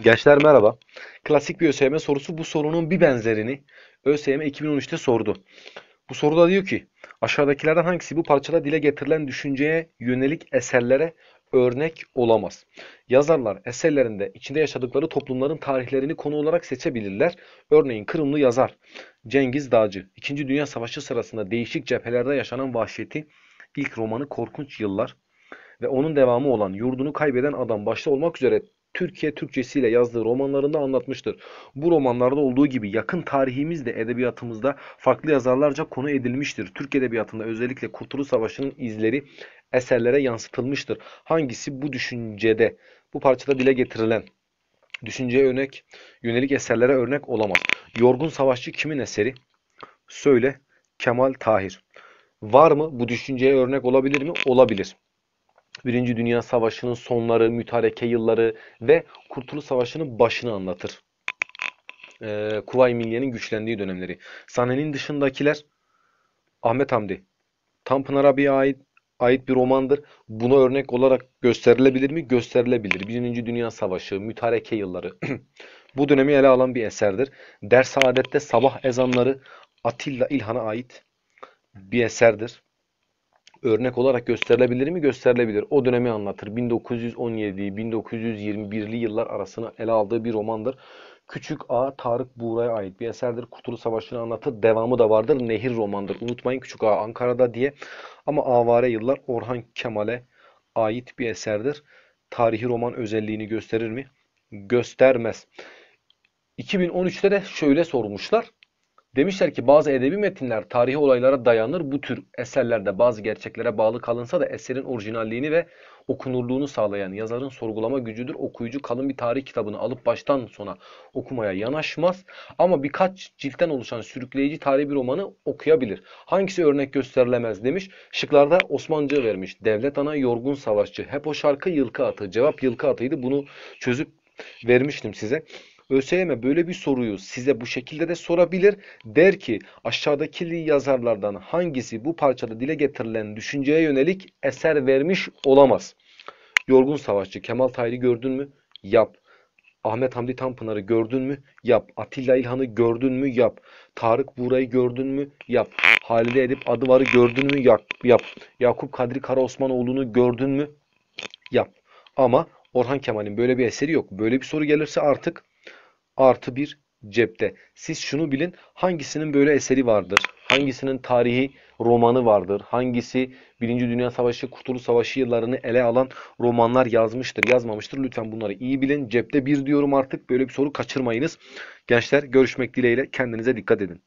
Gençler merhaba. Klasik bir ÖSYM sorusu. Bu sorunun bir benzerini ÖSYM 2013'te sordu. Bu soruda diyor ki aşağıdakilerden hangisi bu parçada dile getirilen düşünceye yönelik eserlere örnek olamaz. Yazarlar eserlerinde içinde yaşadıkları toplumların tarihlerini konu olarak seçebilirler. Örneğin Kırımlı yazar Cengiz Dağcı 2. Dünya Savaşı sırasında değişik cephelerde yaşanan vahşeti ilk romanı Korkunç Yıllar ve onun devamı olan Yurdunu Kaybeden Adam başta olmak üzere Türkiye Türkçesiyle yazdığı romanlarında anlatmıştır. Bu romanlarda olduğu gibi yakın tarihimizde edebiyatımızda farklı yazarlarca konu edilmiştir. Türk edebiyatında özellikle Kurtuluş Savaşı'nın izleri eserlere yansıtılmıştır. Hangisi bu düşüncede, bu parçada dile getirilen düşünceye örnek, yönelik eserlere örnek olamaz. Yorgun Savaşçı kimin eseri? Söyle Kemal Tahir. Var mı? Bu düşünceye örnek olabilir mi? Olabilir. Birinci Dünya Savaşı'nın sonları, mütareke yılları ve Kurtuluş Savaşı'nın başını anlatır. Ee, Kuvay Milliye'nin güçlendiği dönemleri. Sahnenin dışındakiler Ahmet Hamdi. Tanpınar abiye ait, ait bir romandır. Buna örnek olarak gösterilebilir mi? Gösterilebilir. Birinci Dünya Savaşı, mütareke yılları. Bu dönemi ele alan bir eserdir. Ders Saadet'te sabah ezanları Atilla İlhan'a ait bir eserdir örnek olarak gösterilebilir mi? Gösterilebilir. O dönemi anlatır. 1917-1921'li yıllar arasını ele aldığı bir romandır. Küçük A. Tarık Buğra'ya ait bir eserdir. Kurtuluş Savaşı'nı anlatır. Devamı da vardır. Nehir romandır. Unutmayın Küçük A. Ankara'da diye. Ama Avare Yıllar Orhan Kemal'e ait bir eserdir. Tarihi roman özelliğini gösterir mi? Göstermez. 2013'te de şöyle sormuşlar. Demişler ki bazı edebi metinler tarihi olaylara dayanır. Bu tür eserlerde bazı gerçeklere bağlı kalınsa da eserin orijinalliğini ve okunurluğunu sağlayan yazarın sorgulama gücüdür. Okuyucu kalın bir tarih kitabını alıp baştan sona okumaya yanaşmaz ama birkaç ciltten oluşan sürükleyici tarihi bir romanı okuyabilir. Hangisi örnek gösterilemez demiş. Şıklarda Osmanlıca vermiş. Devlet ana yorgun savaşçı. Hep o şarkı yılkı atı. Cevap yılkı atıydı. Bunu çözüp vermiştim size. ÖSYM böyle bir soruyu size bu şekilde de sorabilir. Der ki aşağıdaki yazarlardan hangisi bu parçada dile getirilen düşünceye yönelik eser vermiş olamaz? Yorgun Savaşçı Kemal Tahir'i gördün mü? Yap. Ahmet Hamdi Tanpınar'ı gördün mü? Yap. Atilla İlhan'ı gördün mü? Yap. Tarık Buğra'yı gördün mü? Yap. Halide Edip Adıvar'ı gördün mü? Yap. Yap. Yakup Kadri Karaosmanoğlu'nu gördün mü? Yap. Ama Orhan Kemal'in böyle bir eseri yok. Böyle bir soru gelirse artık artı bir cepte. Siz şunu bilin hangisinin böyle eseri vardır? Hangisinin tarihi romanı vardır? Hangisi Birinci Dünya Savaşı, Kurtuluş Savaşı yıllarını ele alan romanlar yazmıştır, yazmamıştır? Lütfen bunları iyi bilin. Cepte bir diyorum artık. Böyle bir soru kaçırmayınız. Gençler görüşmek dileğiyle kendinize dikkat edin.